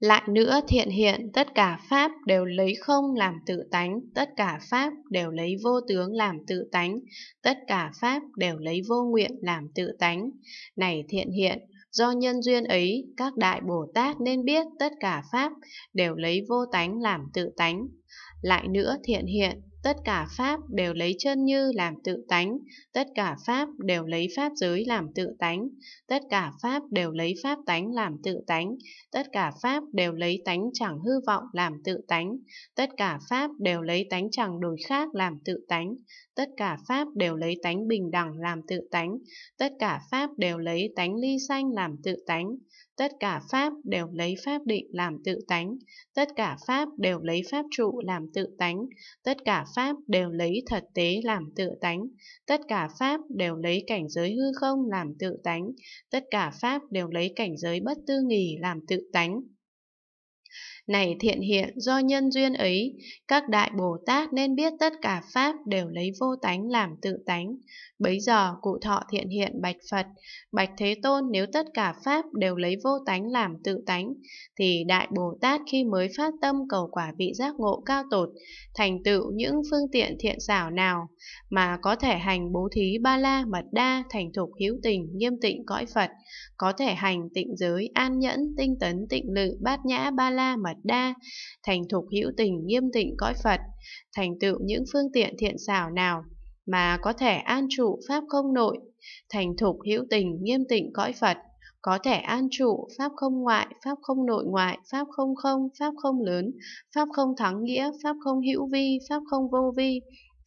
Lại nữa thiện hiện tất cả pháp đều lấy không làm tự tánh, tất cả pháp đều lấy vô tướng làm tự tánh, tất cả pháp đều lấy vô nguyện làm tự tánh. Này thiện hiện, do nhân duyên ấy, các đại Bồ Tát nên biết tất cả pháp đều lấy vô tánh làm tự tánh. Lại nữa thiện hiện, Tất cả Pháp đều lấy chân như làm tự tánh, tất cả Pháp đều lấy Pháp giới làm tự tánh, tất cả Pháp đều lấy Pháp tánh làm tự tánh, tất cả Pháp đều lấy tánh chẳng hư vọng làm tự tánh, tất cả Pháp đều lấy tánh chẳng đổi khác làm tự tánh, tất cả pháp đều lấy tánh bình đẳng làm tự tánh, tất cả pháp đều lấy tánh ly sanh làm tự tánh, tất cả pháp đều lấy pháp định làm tự tánh, tất cả pháp đều lấy pháp trụ làm tự tánh, tất cả pháp đều lấy thật tế làm tự tánh, tất cả pháp đều lấy cảnh giới hư không làm tự tánh, tất cả pháp đều lấy cảnh giới bất tư nghỉ làm tự tánh này thiện hiện do nhân duyên ấy, các đại Bồ Tát nên biết tất cả Pháp đều lấy vô tánh làm tự tánh. Bấy giờ cụ thọ thiện hiện bạch Phật, bạch Thế Tôn nếu tất cả Pháp đều lấy vô tánh làm tự tánh, thì đại Bồ Tát khi mới phát tâm cầu quả vị giác ngộ cao tột, thành tựu những phương tiện thiện xảo nào mà có thể hành bố thí ba la mật đa thành thục hiếu tình nghiêm tịnh cõi Phật, có thể hành tịnh giới an nhẫn tinh tấn tịnh lự bát nhã ba la mật đa, thành thục hữu tình nghiêm tịnh cõi Phật, thành tựu những phương tiện thiện xảo nào mà có thể an trụ pháp không nội, thành thục hữu tình nghiêm tịnh cõi Phật, có thể an trụ pháp không ngoại, pháp không nội ngoại, pháp không không, pháp không lớn, pháp không thắng nghĩa, pháp không hữu vi, pháp không vô vi,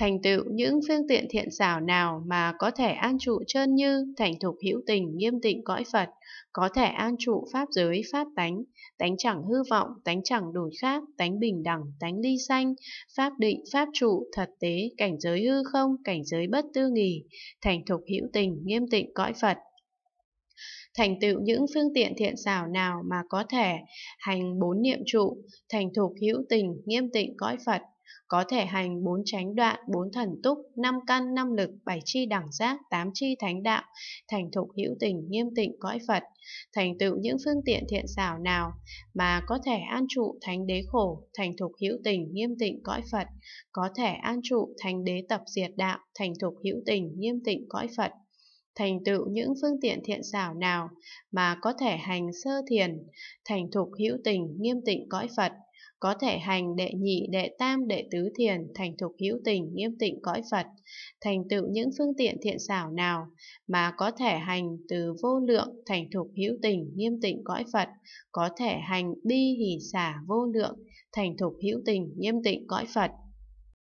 thành tựu những phương tiện thiện xảo nào mà có thể an trụ chân như, thành thục hữu tình, nghiêm tịnh cõi Phật, có thể an trụ pháp giới, pháp tánh, tánh chẳng hư vọng, tánh chẳng đổi khác, tánh bình đẳng, tánh ly sanh, pháp định, pháp trụ, thật tế, cảnh giới hư không, cảnh giới bất tư nghỉ, thành thục hữu tình, nghiêm tịnh cõi Phật, thành tựu những phương tiện thiện xảo nào mà có thể hành bốn niệm trụ, thành thục hữu tình, nghiêm tịnh cõi Phật, có thể hành bốn chánh đoạn, bốn thần túc, năm căn, năm lực, bảy chi đẳng giác, tám chi thánh đạo, thành thục hữu tình, nghiêm tịnh cõi Phật, thành tựu những phương tiện thiện xảo nào mà có thể an trụ thánh đế khổ, thành thục hữu tình, nghiêm tịnh cõi Phật, có thể an trụ thánh đế tập diệt đạo, thành thục hữu tình, nghiêm tịnh cõi Phật thành tựu những phương tiện thiện xảo nào mà có thể hành sơ thiền, thành thục hữu tình, nghiêm tịnh cõi Phật, có thể hành đệ nhị, đệ tam, đệ tứ thiền, thành thục hữu tình, nghiêm tịnh cõi Phật, thành tựu những phương tiện thiện xảo nào mà có thể hành từ vô lượng, thành thục hữu tình, nghiêm tịnh cõi Phật, có thể hành bi hỷ xả vô lượng, thành thục hữu tình, nghiêm tịnh cõi Phật.